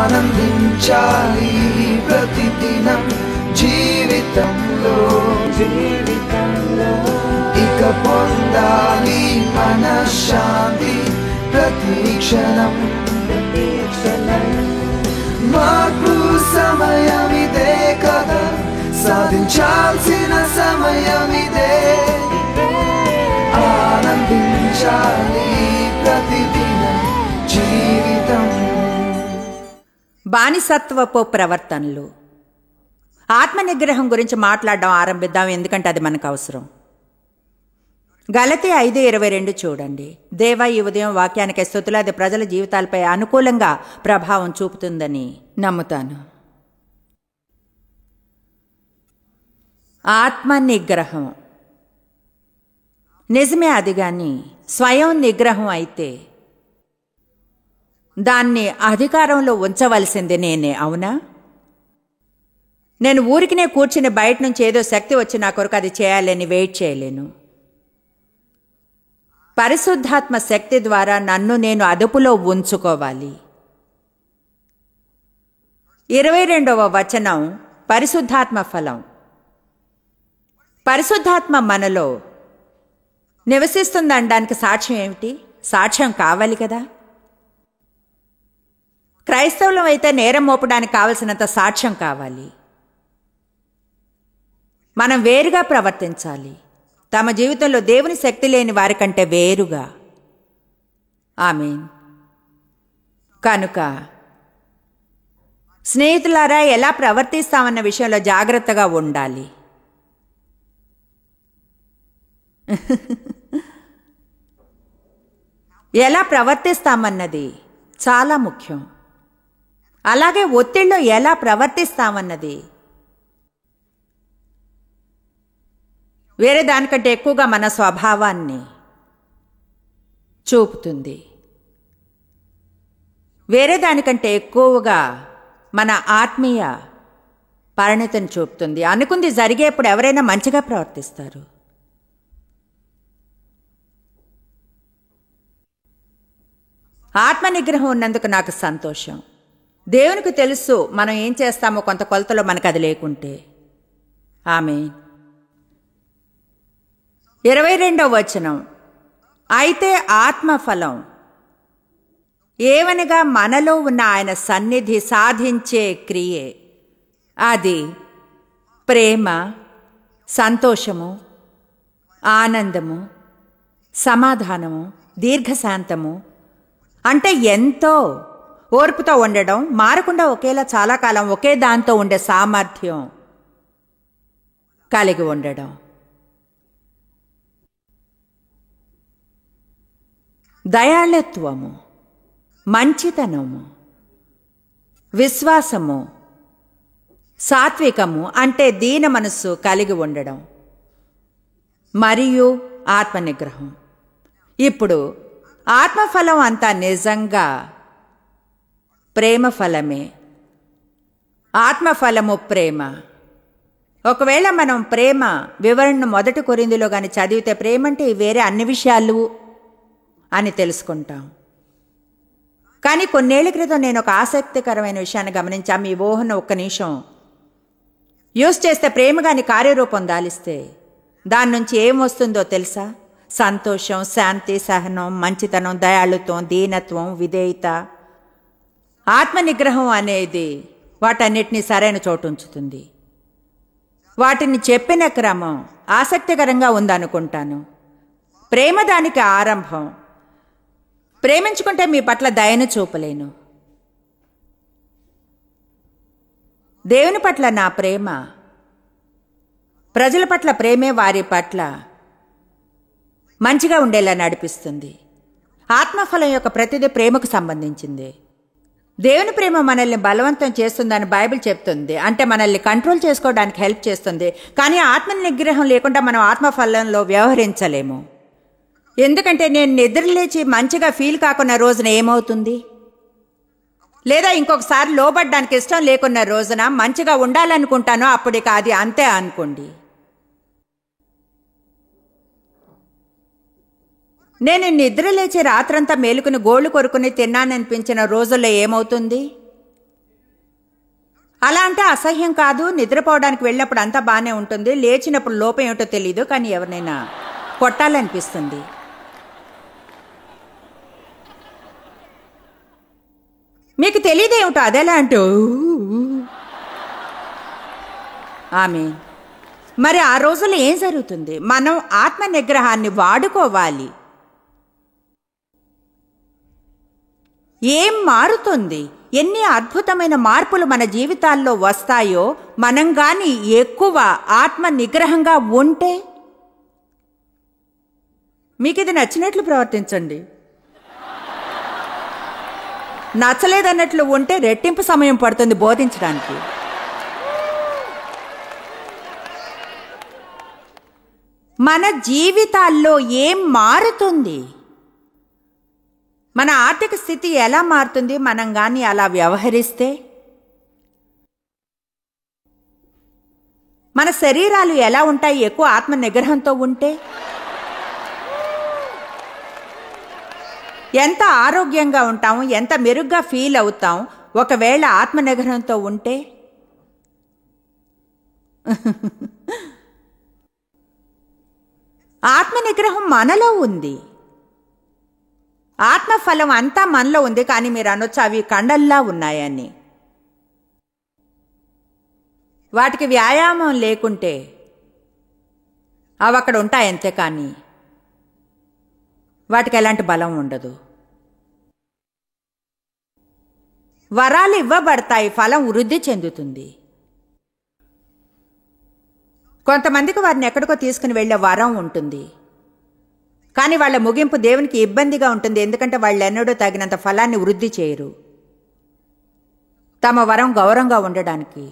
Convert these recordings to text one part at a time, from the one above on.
ఆనందించాలి ప్రతిదినం జీవితంలో జీవితంలో ఇక పొందాలి మనశ్శాంతి ప్రతిక్షణం మాకు సమయం ఇదే కదా సాధించాల్సిన సమయం ఇదే ఆనందించాలి ప్రతిదినం బానిసత్వపు ప్రవర్తనలు ఆత్మ నిగ్రహం గురించి మాట్లాడడం ఆరంభిద్దాం ఎందుకంటే అది మనకు అవసరం గలతి ఐదు ఇరవై రెండు చూడండి దేవ ఈ ఉదయం వాక్యానికి స్థుతులు అది ప్రజల జీవితాలపై అనుకూలంగా ప్రభావం చూపుతుందని నమ్ముతాను ఆత్మ నిగ్రహం నిజమే అది కానీ స్వయం నిగ్రహం అయితే దాన్ని అధికారంలో ఉంచవలసింది నేనే అవునా నేను ఊరికినే కూర్చుని బయట నుంచి ఏదో శక్తి వచ్చి నా కొరకు అది చేయాలని వెయిట్ చేయలేను పరిశుద్ధాత్మ శక్తి ద్వారా నన్ను నేను అదుపులో ఉంచుకోవాలి ఇరవై రెండవ వచనం పరిశుద్ధాత్మ ఫలం పరిశుద్ధాత్మ మనలో నివసిస్తుందనడానికి సాక్ష్యం ఏమిటి సాక్ష్యం కావాలి కదా క్రైస్తవులం అయితే నేరం మోపడానికి కావలసినంత సాక్ష్యం కావాలి మనం వేరుగా ప్రవర్తించాలి తమ జీవితంలో దేవుని శక్తి లేని వారికంటే వేరుగా మీన్ కనుక స్నేహితులారా ఎలా ప్రవర్తిస్తామన్న విషయంలో జాగ్రత్తగా ఉండాలి ఎలా ప్రవర్తిస్తామన్నది చాలా ముఖ్యం అలాగే ఒత్తిడిలో ఎలా ప్రవర్తిస్తామన్నది వేరే దానికంటే ఎక్కువగా మన స్వభావాన్ని చూపుతుంది వేరే దానికంటే ఎక్కువగా మన ఆత్మీయ పరిణితిని చూపుతుంది అనుకుంది జరిగేప్పుడు ఎవరైనా మంచిగా ప్రవర్తిస్తారు ఆత్మ నిగ్రహం ఉన్నందుకు నాకు సంతోషం దేవునికి తెలుసు మనం ఏం చేస్తామో కొంత కొలతలో మనకు అది లేకుంటే ఆమె ఇరవై రెండవ వచనం అయితే ఆత్మఫలం ఏవనగా మనలో ఉన్న ఆయన సన్నిధి సాధించే క్రియే అది ప్రేమ సంతోషము ఆనందము సమాధానము దీర్ఘశాంతము అంటే ఎంతో ఓర్పుతో ఉండడం మారకుండా ఒకేలా చాలా కాలం ఒకే దాంతో ఉండే సామర్థ్యం కలిగి ఉండడం దయాళత్వము మంచితనము విశ్వాసము సాత్వికము అంటే దీన మనస్సు కలిగి ఉండడం మరియు ఆత్మనిగ్రహం ఇప్పుడు ఆత్మఫలం అంతా నిజంగా ప్రేమ ఫలమే ఆత్మఫలము ప్రేమ ఒకవేళ మనం ప్రేమ వివరణను మొదటి కొరిందిలో కానీ చదివితే ప్రేమ అంటే వేరే అన్ని విషయాలు అని తెలుసుకుంటాం కానీ కొన్నేళ్ల క్రితం నేను ఒక ఆసక్తికరమైన విషయాన్ని గమనించా మీ ఊహను ఒక్క నిమిషం యూజ్ చేస్తే ప్రేమ కానీ కార్యరూపం దాలిస్తే దాని నుంచి ఏం వస్తుందో తెలుసా సంతోషం శాంతి సహనం మంచితనం దయాళుత్వం దీనత్వం విధేయత ఆత్మ నిగ్రహం అనేది వాటన్నిటినీ సరైన చోటు ఉంచుతుంది వాటిని చెప్పిన క్రమం ఆసక్తికరంగా ఉందనుకుంటాను ప్రేమ దానికి ఆరంభం ప్రేమించుకుంటే మీ పట్ల దయను చూపలేను దేవుని పట్ల నా ప్రేమ ప్రజల పట్ల ప్రేమే వారి పట్ల మంచిగా ఉండేలా నడిపిస్తుంది ఆత్మఫలం యొక్క ప్రతిదీ ప్రేమకు సంబంధించింది దేవుని ప్రేమ మనల్ని బలవంతం చేస్తుందని బైబిల్ చెప్తుంది అంటే మనల్ని కంట్రోల్ చేసుకోవడానికి హెల్ప్ చేస్తుంది కానీ ఆత్మ నిగ్రహం లేకుండా మనం ఆత్మఫలంలో వ్యవహరించలేము ఎందుకంటే నేను నిద్రలేచి మంచిగా ఫీల్ కాకున్న రోజున ఏమవుతుంది లేదా ఇంకొకసారి లోబడ్డానికి ఇష్టం లేకున్న రోజున మంచిగా ఉండాలనుకుంటానో అప్పటికి అది అంతే అనుకోండి నేను నిద్రలేచి రాత్రంతా మేలుకుని గోళ్లు కొరుకుని తిన్నాననిపించిన రోజుల్లో ఏమవుతుంది అలా అంటే అసహ్యం కాదు నిద్రపోవడానికి వెళ్ళినప్పుడు అంతా బాగానే ఉంటుంది లేచినప్పుడు లోపం ఏమిటో తెలియదు కానీ ఎవరినైనా కొట్టాలనిపిస్తుంది మీకు తెలియదేమిటో అదేలా అంటూ ఆమె మరి ఆ రోజుల్లో ఏం జరుగుతుంది మనం ఆత్మ నిగ్రహాన్ని వాడుకోవాలి ఏం మారుతుంది ఎన్ని అద్భుతమైన మార్పులు మన జీవితాల్లో వస్తాయో మనం గాని ఎక్కువ ఆత్మ నిగ్రహంగా ఉంటే మీకు ఇది నచ్చినట్లు ప్రవర్తించండి నచ్చలేదన్నట్లు ఉంటే రెట్టింపు సమయం పడుతుంది బోధించడానికి మన జీవితాల్లో ఏం మారుతుంది మన ఆర్థిక స్థితి ఎలా మారుతుంది మనం కానీ అలా వ్యవహరిస్తే మన శరీరాలు ఎలా ఉంటాయి ఎక్కువ ఆత్మ నిగ్రహంతో ఉంటే ఎంత ఆరోగ్యంగా ఉంటాము ఎంత మెరుగ్గా ఫీల్ అవుతాం ఒకవేళ ఆత్మ నిగ్రహంతో ఉంటే ఆత్మ నిగ్రహం మనలో ఉంది ఆత్మఫలం అంతా మనలో ఉంది కానీ మీరు అనొచ్చు అవి కండల్లా ఉన్నాయని వాటికి వ్యాయామం లేకుంటే అవి అక్కడ ఉంటాయి అంతే కానీ వాటికి ఎలాంటి బలం ఉండదు వరాలు ఇవ్వబడతాయి ఫలం వృద్ధి చెందుతుంది కొంతమందికి వారిని ఎక్కడికో తీసుకుని వెళ్ళే వరం ఉంటుంది కానీ వాళ్ళ ముగింపు దేవునికి ఇబ్బందిగా ఉంటుంది ఎందుకంటే వాళ్ళు ఎన్నడూ తగినంత ఫలాన్ని వృద్ధి చేయరు తమ వరం గౌరవంగా ఉండడానికి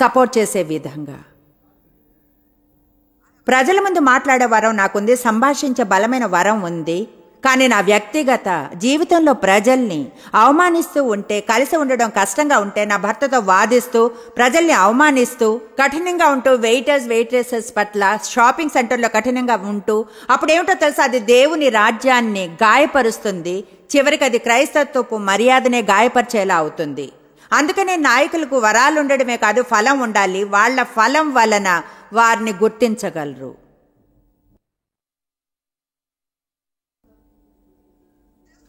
సపోర్ట్ చేసే విధంగా ప్రజల ముందు మాట్లాడే వరం నాకుంది సంభాషించే బలమైన వరం ఉంది కానీ నా వ్యక్తిగత జీవితంలో ప్రజల్ని అవమానిస్తూ ఉంటే కలిసి ఉండడం కష్టంగా ఉంటే నా భర్తతో వాదిస్తూ ప్రజల్ని అవమానిస్తూ కఠినంగా ఉంటూ వెయిటర్స్ వెయిటర్సెస్ పట్ల షాపింగ్ సెంటర్లో కఠినంగా ఉంటూ అప్పుడు ఏమిటో తెలుసా అది దేవుని రాజ్యాన్ని గాయపరుస్తుంది చివరికి అది క్రైస్తత్వపు మర్యాదనే గాయపరిచేలా అవుతుంది అందుకనే నాయకులకు వరాలు ఉండడమే కాదు ఫలం ఉండాలి వాళ్ళ ఫలం వలన వారిని గుర్తించగలరు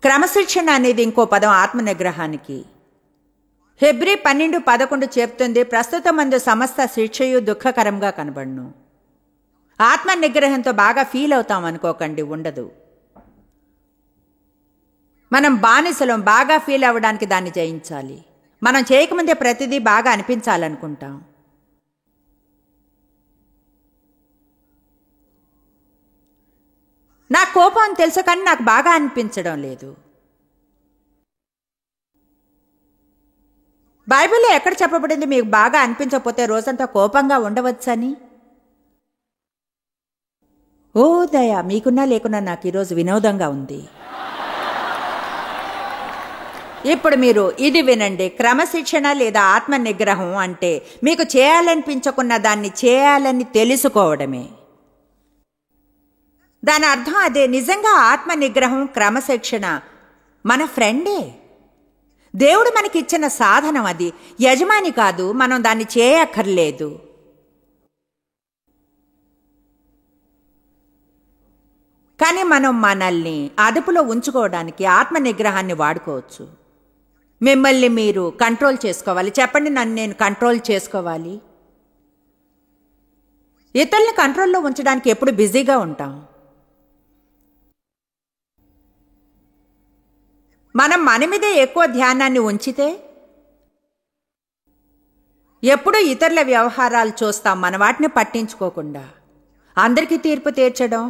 క్రమశిక్షణ అనేది ఇంకో పదం ఆత్మనిగ్రహానికి హెబ్రి పన్నెండు పదకొండు చెప్తుంది ప్రస్తుతం అందు సమస్త శిక్షయు దుఃఖకరంగా కనబడును ఆత్మ నిగ్రహంతో బాగా ఫీల్ అవుతాం అనుకోకండి ఉండదు మనం బానిసలం బాగా ఫీల్ అవ్వడానికి దాన్ని జయించాలి మనం చేయకముందే ప్రతిదీ బాగా అనిపించాలనుకుంటాం నా కోపం తెలుసు కానీ నాకు బాగా అనిపించడం లేదు బైబిల్లో ఎక్కడ చెప్పబడింది మీకు బాగా అనిపించకపోతే రోజంతా కోపంగా ఉండవచ్చని ఓ దయా మీకున్నా లేకున్నా నాకు ఈరోజు వినోదంగా ఉంది ఇప్పుడు మీరు ఇది వినండి క్రమశిక్షణ లేదా ఆత్మ నిగ్రహం అంటే మీకు చేయాలనిపించకున్న దాన్ని చేయాలని తెలుసుకోవడమే దాని అర్థం అదే నిజంగా ఆత్మ నిగ్రహం క్రమశిక్షణ మన ఫ్రెండే దేవుడు మనకిచ్చిన సాధనం అది యజమాని కాదు మనం దాన్ని చేయక్కర్లేదు కానీ మనం మనల్ని అదుపులో ఉంచుకోవడానికి ఆత్మ నిగ్రహాన్ని వాడుకోవచ్చు మిమ్మల్ని మీరు కంట్రోల్ చేసుకోవాలి చెప్పండి నన్ను నేను కంట్రోల్ చేసుకోవాలి ఇతరుల్ని కంట్రోల్లో ఉంచడానికి ఎప్పుడు బిజీగా ఉంటాం మనం మన మీదే ఎక్కువ ధ్యానాన్ని ఉంచితే ఎప్పుడూ ఇతరుల వ్యవహారాలు చూస్తాం మన వాటిని పట్టించుకోకుండా అందరికీ తీర్పు తీర్చడం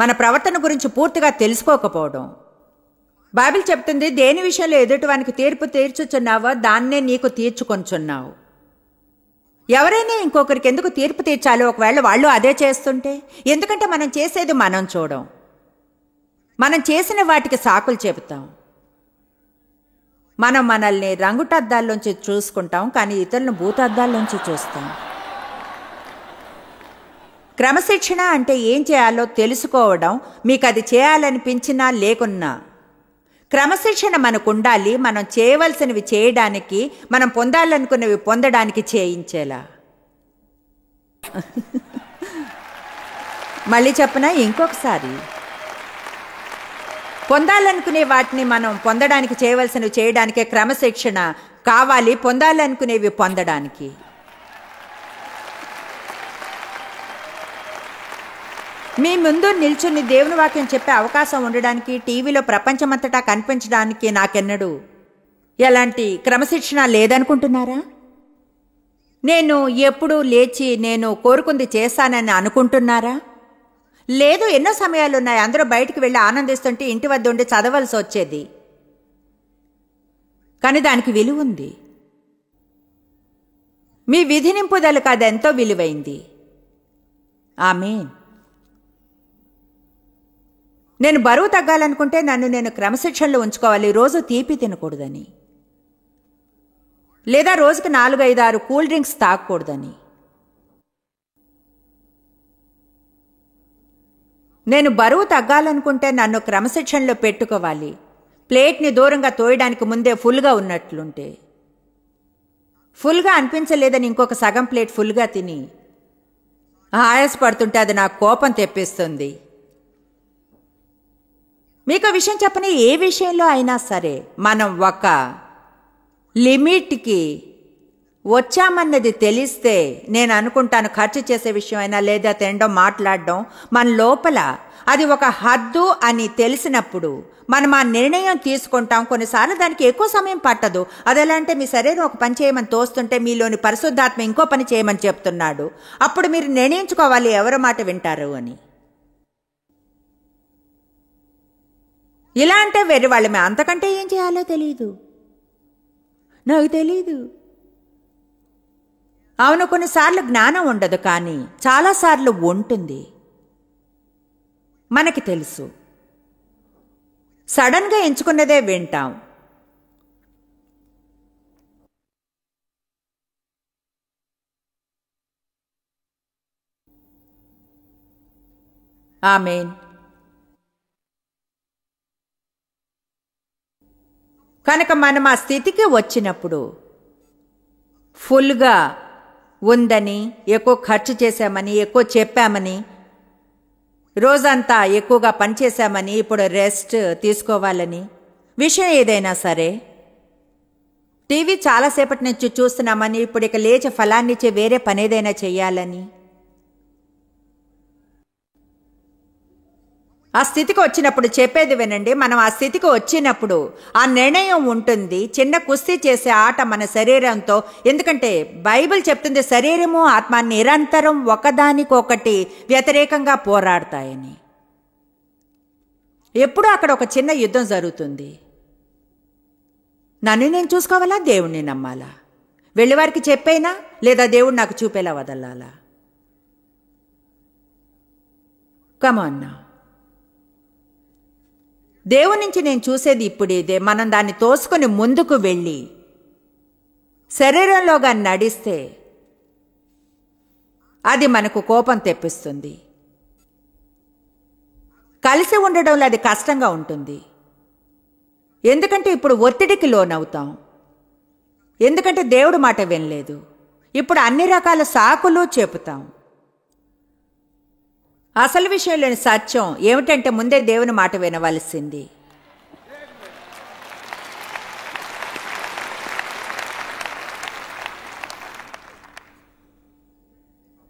మన ప్రవర్తన గురించి పూర్తిగా తెలుసుకోకపోవడం బైబిల్ చెప్తుంది దేని విషయంలో ఎదుటివానికి తీర్పు తీర్చుచున్నావో దాన్నే నీకు తీర్చుకొంచున్నావు ఎవరైనా ఇంకొకరికి ఎందుకు తీర్పు తీర్చాలో ఒకవేళ వాళ్ళు అదే చేస్తుంటే ఎందుకంటే మనం చేసేది మనం చూడం మనం చేసిన వాటికి సాకులు చెబుతాం మనం మనల్ని అద్దాల్లోంచి చూసుకుంటాం కానీ ఇతరులను భూతద్దాల్లోంచి చూస్తాం క్రమశిక్షణ అంటే ఏం చేయాలో తెలుసుకోవడం మీకు అది చేయాలనిపించినా లేకున్నా క్రమశిక్షణ మనకు ఉండాలి మనం చేయవలసినవి చేయడానికి మనం పొందాలనుకున్నవి పొందడానికి చేయించేలా మళ్ళీ చెప్పనా ఇంకొకసారి పొందాలనుకునే వాటిని మనం పొందడానికి చేయవలసినవి చేయడానికే క్రమశిక్షణ కావాలి పొందాలనుకునేవి పొందడానికి మీ ముందు నిల్చుని దేవుని వాక్యం చెప్పే అవకాశం ఉండడానికి టీవీలో ప్రపంచమంతటా కనిపించడానికి నాకెన్నడూ ఎలాంటి క్రమశిక్షణ లేదనుకుంటున్నారా నేను ఎప్పుడూ లేచి నేను కోరుకుంది చేశానని అనుకుంటున్నారా లేదు ఎన్నో సమయాలున్నాయి అందరూ బయటికి వెళ్ళి ఆనందిస్తుంటే ఇంటి వద్ద ఉండి చదవలసి వచ్చేది కానీ దానికి విలువ ఉంది మీ విధి నింపుదలకు ఎంతో విలువైంది ఆమె నేను బరువు తగ్గాలనుకుంటే నన్ను నేను క్రమశిక్షణలో ఉంచుకోవాలి రోజు తీపి తినకూడదని లేదా రోజుకి నాలుగైదు ఆరు కూల్ డ్రింక్స్ తాగకూడదని నేను బరువు తగ్గాలనుకుంటే నన్ను క్రమశిక్షణలో పెట్టుకోవాలి ప్లేట్ని దూరంగా తోయడానికి ముందే ఫుల్గా ఉన్నట్లుంటే ఫుల్గా అనిపించలేదని ఇంకొక సగం ప్లేట్ ఫుల్గా తిని ఆయాసపడుతుంటే అది నాకు కోపం తెప్పిస్తుంది మీకు విషయం చెప్పని ఏ విషయంలో అయినా సరే మనం ఒక లిమిట్కి వచ్చామన్నది తెలిస్తే నేను అనుకుంటాను ఖర్చు చేసే విషయమైనా లేదా తినడం మాట్లాడడం మన లోపల అది ఒక హద్దు అని తెలిసినప్పుడు మనం ఆ నిర్ణయం తీసుకుంటాం కొన్నిసార్లు దానికి ఎక్కువ సమయం పట్టదు అది ఎలా అంటే మీ శరీరం ఒక పని చేయమని తోస్తుంటే మీలోని పరిశుద్ధాత్మ ఇంకో పని చేయమని చెప్తున్నాడు అప్పుడు మీరు నిర్ణయించుకోవాలి ఎవరి మాట వింటారు అని ఇలా అంటే వేరే మేము అంతకంటే ఏం చేయాలో తెలియదు నాకు తెలీదు అవును కొన్నిసార్లు జ్ఞానం ఉండదు కానీ చాలాసార్లు ఉంటుంది మనకి తెలుసు సడన్గా ఎంచుకున్నదే వింటాం ఆమెన్ కనుక మనం ఆ స్థితికి వచ్చినప్పుడు ఫుల్గా ఉందని ఎక్కువ ఖర్చు చేశామని ఎక్కువ చెప్పామని రోజంతా ఎక్కువగా పనిచేశామని ఇప్పుడు రెస్ట్ తీసుకోవాలని విషయం ఏదైనా సరే టీవీ చాలాసేపటి నుంచి చూస్తున్నామని ఇప్పుడు ఇక లేచి ఫలాన్నిచ్చే వేరే పనేదైనా చేయాలని ఆ స్థితికి వచ్చినప్పుడు చెప్పేది వినండి మనం ఆ స్థితికి వచ్చినప్పుడు ఆ నిర్ణయం ఉంటుంది చిన్న కుస్తీ చేసే ఆట మన శరీరంతో ఎందుకంటే బైబిల్ చెప్తుంది శరీరము ఆత్మ నిరంతరం ఒకదానికొకటి వ్యతిరేకంగా పోరాడతాయని ఎప్పుడూ అక్కడ ఒక చిన్న యుద్ధం జరుగుతుంది నన్ను నేను చూసుకోవాలా దేవుణ్ణి నమ్మాలా వెళ్ళేవారికి చెప్పైనా లేదా దేవుడు నాకు చూపేలా వదలాలా కమన్నా దేవుని నుంచి నేను చూసేది ఇప్పుడేదే మనం దాన్ని తోసుకొని ముందుకు వెళ్ళి శరీరంలోగా నడిస్తే అది మనకు కోపం తెప్పిస్తుంది కలిసి ఉండడంలో అది కష్టంగా ఉంటుంది ఎందుకంటే ఇప్పుడు ఒత్తిడికి లోనవుతాం ఎందుకంటే దేవుడు మాట వినలేదు ఇప్పుడు అన్ని రకాల సాకులు చెబుతాం అసలు విషయంలోని సాత్యం ఏమిటంటే ముందే దేవుని మాట వినవలసింది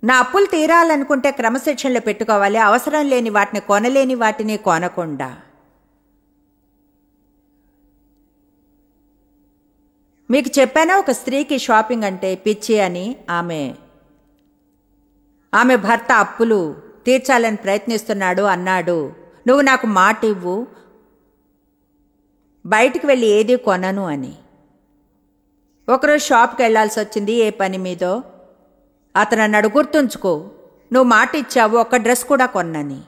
నా అప్పులు తీరాలనుకుంటే క్రమశిక్షణలో పెట్టుకోవాలి అవసరం లేని వాటిని కొనలేని వాటిని కొనకుండా మీకు చెప్పాను ఒక స్త్రీకి షాపింగ్ అంటే పిచ్చి అని ఆమె ఆమె భర్త అప్పులు తీర్చాలని ప్రయత్నిస్తున్నాడు అన్నాడు నువ్వు నాకు మాట ఇవ్వు బయటికి వెళ్ళి ఏది కొనను అని ఒకరోజు షాప్కి వెళ్లాల్సి వచ్చింది ఏ పని మీదో అతను అన్నాడు గుర్తుంచుకో నువ్వు మాట ఇచ్చావు ఒక డ్రెస్ కూడా కొన్నని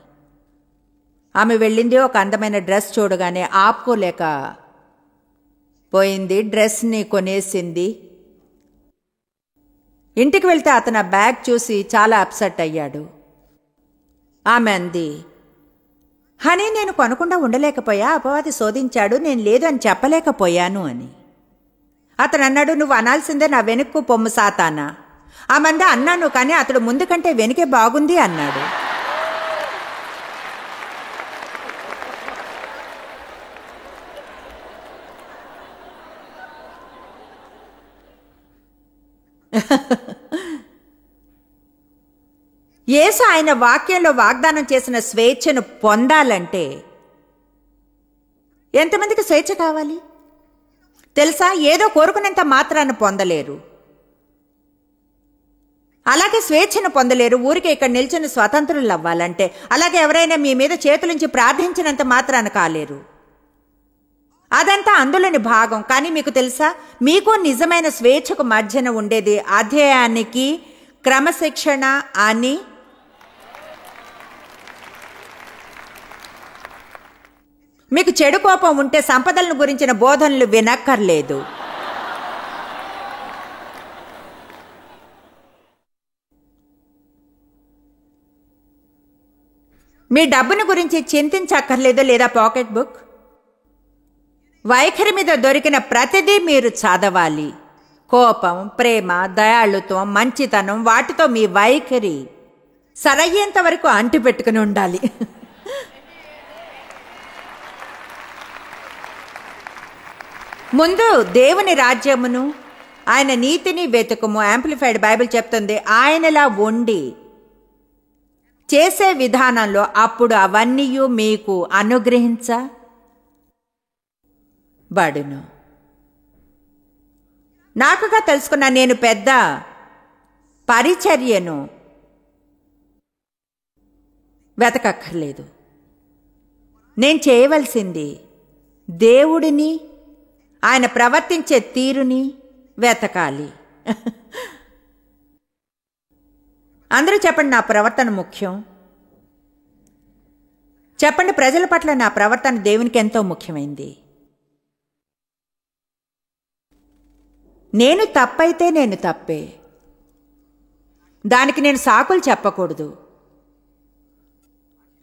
ఆమె వెళ్ళింది ఒక అందమైన డ్రెస్ చూడగానే ఆపుకోలేక పోయింది డ్రెస్ని కొనేసింది ఇంటికి వెళ్తే అతను బ్యాగ్ చూసి చాలా అప్సెట్ అయ్యాడు ఆమె అంది హనీ నేను కొనకుండా ఉండలేకపోయా అపవాది శోధించాడు నేను లేదు అని చెప్పలేకపోయాను అని అతను అన్నాడు నువ్వు అనాల్సిందే నా వెనుక్కు పొమ్ము సాతానా ఆ మంది అన్నాను కానీ అతడు ముందు కంటే వెనుకే బాగుంది అన్నాడు యేసు ఆయన వాక్యంలో వాగ్దానం చేసిన స్వేచ్ఛను పొందాలంటే ఎంతమందికి స్వేచ్ఛ కావాలి తెలుసా ఏదో కోరుకునేంత మాత్రాన్ని పొందలేరు అలాగే స్వేచ్ఛను పొందలేరు ఊరికే ఇక్కడ నిల్చుని స్వతంత్రులు అవ్వాలంటే అలాగే ఎవరైనా మీ మీద చేతులుంచి ప్రార్థించినంత మాత్రాన కాలేరు అదంతా అందులోని భాగం కానీ మీకు తెలుసా మీకు నిజమైన స్వేచ్ఛకు మధ్యన ఉండేది అధ్యాయానికి క్రమశిక్షణ అని మీకు చెడు కోపం ఉంటే సంపదలను గురించిన బోధనలు వినక్కర్లేదు మీ డబ్బును గురించి చింతించక్కర్లేదు లేదా పాకెట్ బుక్ వైఖరి మీద దొరికిన ప్రతిదీ మీరు చదవాలి కోపం ప్రేమ దయాళుత్వం మంచితనం వాటితో మీ వైఖరి సరయ్యేంత వరకు అంటిపెట్టుకుని ఉండాలి ముందు దేవుని రాజ్యమును ఆయన నీతిని వెతుకుము యాంప్లిఫైడ్ బైబిల్ చెప్తుంది ఆయనలా ఉండి చేసే విధానంలో అప్పుడు అవన్నీ మీకు అనుగ్రహించ బడును నాకుగా తెలుసుకున్న నేను పెద్ద పరిచర్యను వెతకక్కర్లేదు నేను చేయవలసింది దేవుడిని ఆయన ప్రవర్తించే తీరుని వెతకాలి అందరూ చెప్పండి నా ప్రవర్తన ముఖ్యం చెప్పండి ప్రజల పట్ల నా ప్రవర్తన దేవునికి ఎంతో ముఖ్యమైంది నేను తప్పైతే నేను తప్పే దానికి నేను సాకులు చెప్పకూడదు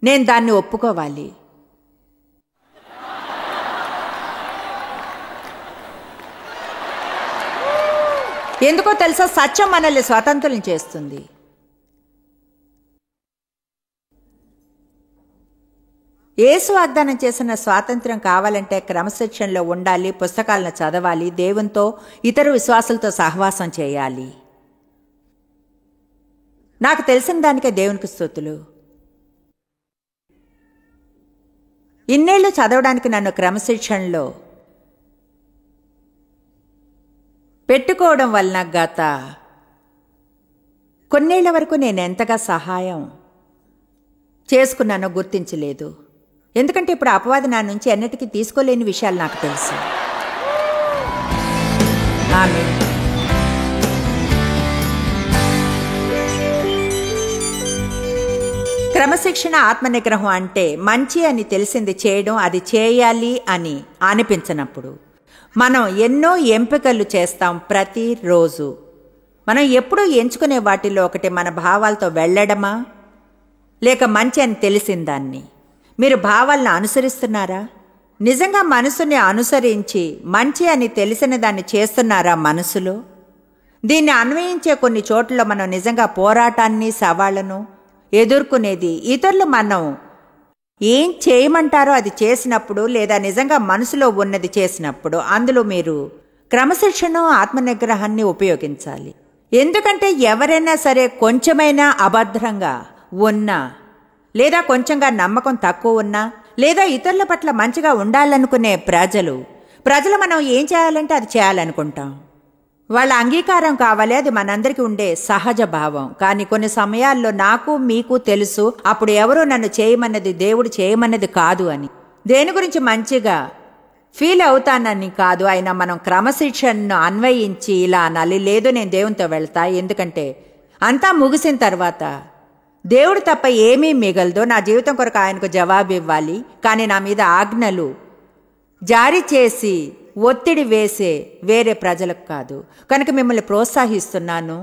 నేను దాన్ని ఒప్పుకోవాలి ఎందుకో తెలుసా సత్యం మనల్ని స్వాతంత్రం చేస్తుంది ఏసు వాగ్దానం చేసిన స్వాతంత్రం కావాలంటే క్రమశిక్షణలో ఉండాలి పుస్తకాలను చదవాలి దేవునితో ఇతర విశ్వాసులతో సహవాసం చేయాలి నాకు తెలిసిన దానికే దేవునికి స్థుతులు ఇన్నేళ్ళు చదవడానికి నన్ను క్రమశిక్షణలో పెట్టుకోవడం వలన గత కొన్నేళ్ల వరకు నేను ఎంతగా సహాయం చేసుకున్నానో గుర్తించలేదు ఎందుకంటే ఇప్పుడు అపవాద నా నుంచి ఎన్నటికీ తీసుకోలేని విషయాలు నాకు తెలుసు క్రమశిక్షణ ఆత్మనిగ్రహం అంటే మంచి అని తెలిసింది చేయడం అది చేయాలి అని అనిపించినప్పుడు మనం ఎన్నో ఎంపికలు చేస్తాం ప్రతిరోజు మనం ఎప్పుడూ ఎంచుకునే వాటిలో ఒకటి మన భావాలతో వెళ్ళడమా లేక మంచి అని తెలిసిన దాన్ని మీరు భావాలను అనుసరిస్తున్నారా నిజంగా మనసుని అనుసరించి మంచి అని తెలిసిన దాన్ని చేస్తున్నారా మనసులో దీన్ని అన్వయించే కొన్ని చోట్ల మనం నిజంగా పోరాటాన్ని సవాళ్లను ఎదుర్కొనేది ఇతరులు మనం ఏం చేయమంటారో అది చేసినప్పుడు లేదా నిజంగా మనసులో ఉన్నది చేసినప్పుడు అందులో మీరు క్రమశిక్షణ ఆత్మనిగ్రహాన్ని ఉపయోగించాలి ఎందుకంటే ఎవరైనా సరే కొంచెమైనా అభద్రంగా ఉన్నా లేదా కొంచెంగా నమ్మకం తక్కువ ఉన్నా లేదా ఇతరుల పట్ల మంచిగా ఉండాలనుకునే ప్రజలు ప్రజలు మనం ఏం చేయాలంటే అది చేయాలనుకుంటాం వాళ్ళ అంగీకారం కావాలి అది మనందరికీ ఉండే సహజ భావం కానీ కొన్ని సమయాల్లో నాకు మీకు తెలుసు అప్పుడు ఎవరు నన్ను చేయమన్నది దేవుడు చేయమన్నది కాదు అని దేని గురించి మంచిగా ఫీల్ అవుతానని కాదు అయినా మనం క్రమశిక్షణను అన్వయించి ఇలా అనాలి లేదు నేను దేవునితో వెళ్తా ఎందుకంటే అంతా ముగిసిన తర్వాత దేవుడు తప్ప ఏమీ మిగలదు నా జీవితం కొరకు ఆయనకు జవాబు ఇవ్వాలి కానీ నా మీద ఆజ్ఞలు జారీ చేసి ఒత్తిడి వేసే వేరే ప్రజలకు కాదు కనుక మిమ్మల్ని ప్రోత్సహిస్తున్నాను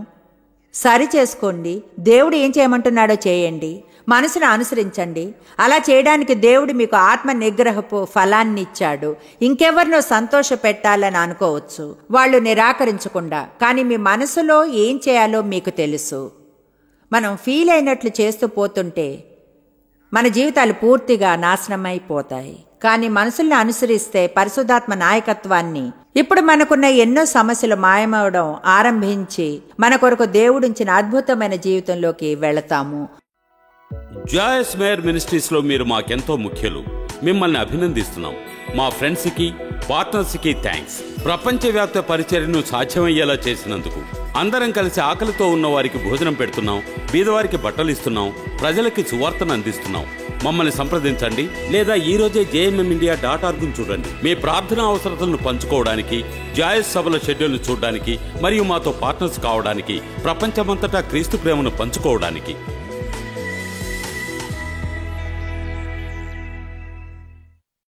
సరి చేసుకోండి దేవుడు ఏం చేయమంటున్నాడో చేయండి మనసును అనుసరించండి అలా చేయడానికి దేవుడు మీకు ఆత్మ నిగ్రహపు ఫలాన్ని ఇచ్చాడు ఇంకెవరినో సంతోష పెట్టాలని అనుకోవచ్చు వాళ్ళు నిరాకరించకుండా కానీ మీ మనసులో ఏం చేయాలో మీకు తెలుసు మనం ఫీల్ అయినట్లు చేస్తూ పోతుంటే మన జీవితాలు పూర్తిగా నాశనమైపోతాయి కానీ మనసుల్ని అనుసరిస్తే పరిశుధాత్మ నాయకత్వాన్ని ఇప్పుడు మనకున్న ఎన్నో సమస్యలు మాయమవడం ఆరంభించి మన కొరకు దేవుడించిన అద్భుతమైన జీవితంలోకి వెళతాము జాయస్ మేయర్ మినిస్ట్రీస్లో మీరు మాకెంతో ముఖ్యులు మిమ్మల్ని అభినందిస్తున్నాం మా ఫ్రెండ్స్కి కి థ్యాంక్స్ ప్రపంచవ్యాప్త పరిచర్ను సాధ్యమయ్యేలా చేసినందుకు అందరం కలిసి ఆకలితో ఉన్న వారికి భోజనం పెడుతున్నాం బీదవారికి బట్టలు ఇస్తున్నాం ప్రజలకి సువార్తను అందిస్తున్నాం మమ్మల్ని సంప్రదించండి లేదా ఈ రోజే జేఎంఎం ఇండియా డాట్ ఆర్గ్ను చూడండి మీ ప్రార్థనా అవసరతలను పంచుకోవడానికి జాయస్ సభల షెడ్యూల్ను చూడడానికి మరియు మాతో పార్ట్నర్స్ కావడానికి ప్రపంచమంతటా క్రీస్తు ప్రేమను పంచుకోవడానికి